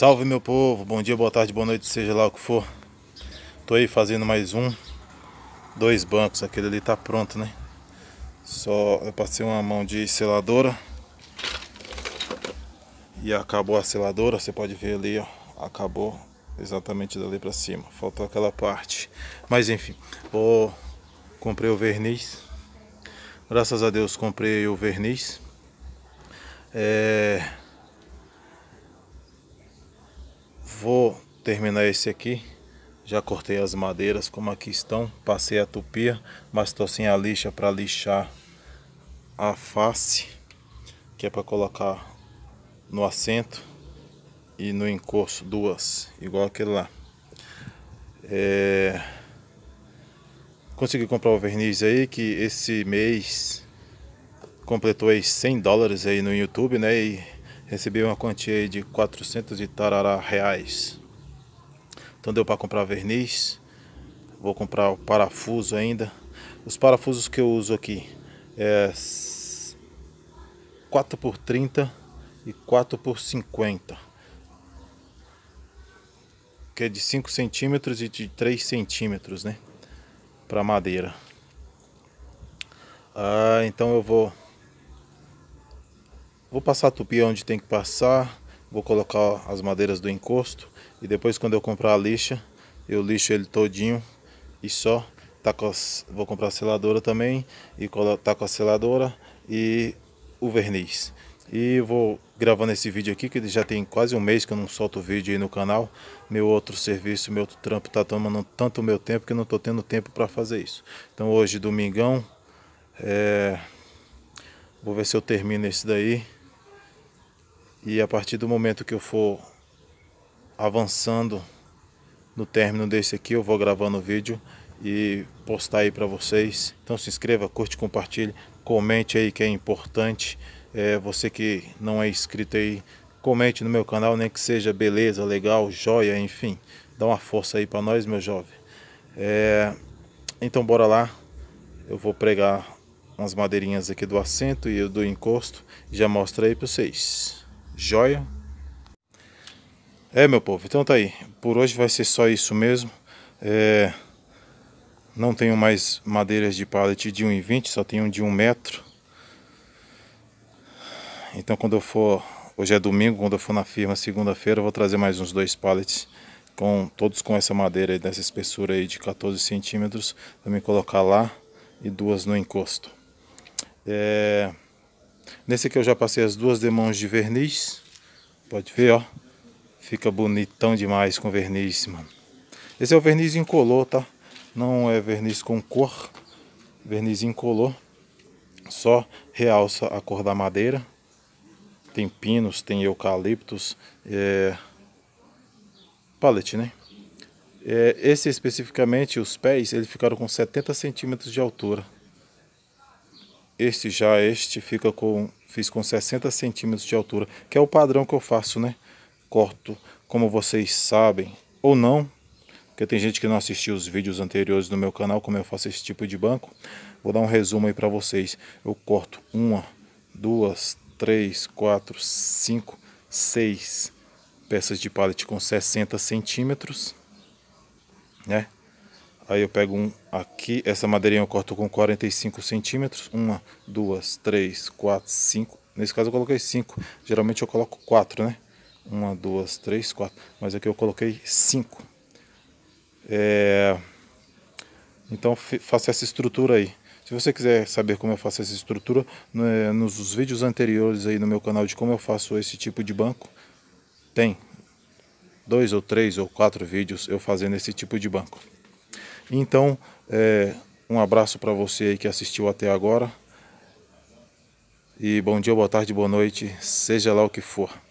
Salve meu povo, bom dia, boa tarde, boa noite, seja lá o que for. Tô aí fazendo mais um, dois bancos, aquele ali tá pronto, né? Só eu passei uma mão de seladora e acabou a seladora, você pode ver ali, ó, acabou exatamente dali para cima, faltou aquela parte. Mas enfim, vou comprei o verniz. Graças a Deus comprei o verniz. É Vou terminar esse aqui. Já cortei as madeiras como aqui estão. Passei a tupia, mas estou sem a lixa para lixar a face. Que é para colocar no assento e no encosto. Duas, igual aquele lá. É... Consegui comprar o verniz aí que esse mês completou aí 100 dólares aí no YouTube, né? E recebi uma quantia de 400 e tarará reais. Então deu para comprar verniz, vou comprar o parafuso ainda. Os parafusos que eu uso aqui é 4 x 30 e 4 x 50 que é de 5 centímetros e de 3 centímetros né para madeira ah, então eu vou Vou passar a tupia onde tem que passar, vou colocar as madeiras do encosto e depois quando eu comprar a lixa, eu lixo ele todinho e só taco tá a, vou comprar a seladora também e tá com a seladora e o verniz. E vou gravando esse vídeo aqui que já tem quase um mês que eu não solto vídeo aí no canal. Meu outro serviço, meu outro trampo tá tomando tanto meu tempo que eu não tô tendo tempo para fazer isso. Então hoje, domingão, é... vou ver se eu termino esse daí. E a partir do momento que eu for avançando no término desse aqui, eu vou gravando o vídeo e postar aí para vocês. Então se inscreva, curte, compartilhe, comente aí que é importante. É, você que não é inscrito aí, comente no meu canal, nem que seja beleza, legal, joia, enfim. Dá uma força aí para nós, meu jovem. É, então bora lá, eu vou pregar umas madeirinhas aqui do assento e do encosto, já mostro aí para vocês. Joia? É, meu povo, então tá aí. Por hoje vai ser só isso mesmo. É... Não tenho mais madeiras de pallet de 1,20, só tenho de 1 metro. Então quando eu for... Hoje é domingo, quando eu for na firma segunda-feira, eu vou trazer mais uns dois pallets com todos com essa madeira dessa espessura aí de 14 centímetros para me colocar lá e duas no encosto. É... Nesse aqui eu já passei as duas demãos de verniz. Pode ver, ó. Fica bonitão demais com verniz, mano. Esse é o verniz incolor, tá? Não é verniz com cor. Verniz incolor. Só realça a cor da madeira. Tem pinos, tem eucaliptos. É... Pallet, né? É, esse especificamente, os pés, eles ficaram com 70 centímetros de altura. Este já, este fica com, fiz com 60 centímetros de altura, que é o padrão que eu faço, né? Corto, como vocês sabem, ou não, porque tem gente que não assistiu os vídeos anteriores do meu canal, como eu faço esse tipo de banco. Vou dar um resumo aí para vocês. Eu corto uma, duas, três, quatro, cinco, seis peças de pallet com 60 centímetros, né? Aí eu pego um aqui, essa madeirinha eu corto com 45 centímetros. Uma, duas, três, quatro, cinco. Nesse caso eu coloquei cinco. Geralmente eu coloco quatro, né? Uma, duas, três, quatro. Mas aqui eu coloquei cinco. É... Então faço essa estrutura aí. Se você quiser saber como eu faço essa estrutura, é, nos vídeos anteriores aí no meu canal de como eu faço esse tipo de banco, tem dois ou três ou quatro vídeos eu fazendo esse tipo de banco. Então, é, um abraço para você aí que assistiu até agora. E bom dia, boa tarde, boa noite, seja lá o que for.